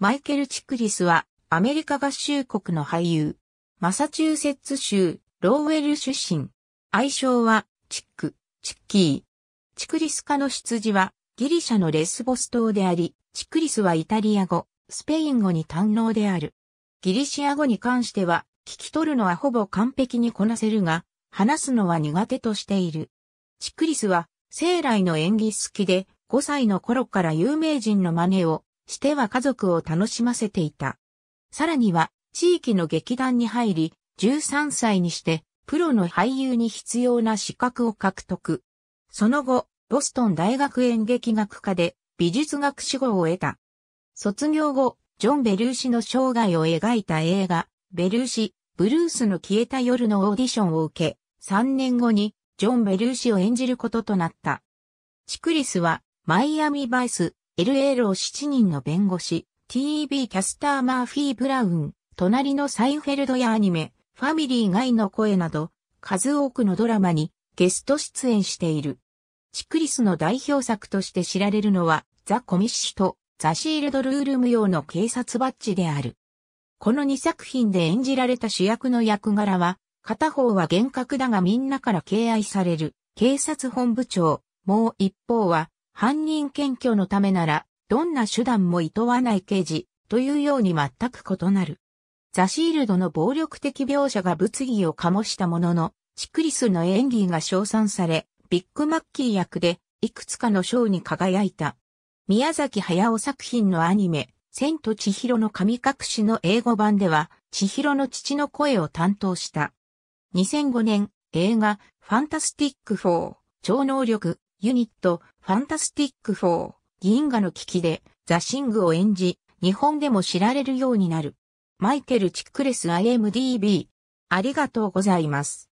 マイケル・チクリスは、アメリカ合衆国の俳優、マサチューセッツ州、ローウェル出身。愛称は、チック、チッキー。チクリス家の出自は、ギリシャのレスボス島であり、チクリスはイタリア語、スペイン語に堪能である。ギリシア語に関しては、聞き取るのはほぼ完璧にこなせるが、話すのは苦手としている。チクリスは、生来の演技好きで、5歳の頃から有名人の真似をしては家族を楽しませていた。さらには、地域の劇団に入り、13歳にして、プロの俳優に必要な資格を獲得。その後、ボストン大学演劇学科で美術学士号を得た。卒業後、ジョン・ベルーシの生涯を描いた映画、ベルーシ、ブルースの消えた夜のオーディションを受け、3年後にジョン・ベルーシを演じることとなった。チクリスはマイアミ・バイス、LA ロー7人の弁護士、TV キャスターマーフィー・ブラウン、隣のサイフェルドやアニメ、ファミリー外の声など、数多くのドラマにゲスト出演している。チクリスの代表作として知られるのは、ザ・コミッシュとザ・シールド・ルール無用の警察バッジである。この2作品で演じられた主役の役柄は、片方は厳格だがみんなから敬愛される警察本部長、もう一方は犯人検挙のためなら、どんな手段も厭わない刑事、というように全く異なる。ザ・シールドの暴力的描写が物議を醸したものの、チクリスの演技が称賛され、ビッグマッキー役で、いくつかの賞に輝いた。宮崎駿作品のアニメ、千と千尋の神隠しの英語版では、千尋の父の声を担当した。2005年、映画、ファンタスティック4、超能力、ユニット、ファンタスティック4、銀河の危機で、ザ・シングを演じ、日本でも知られるようになる。マイケル・チックレス IMDB。ありがとうございます。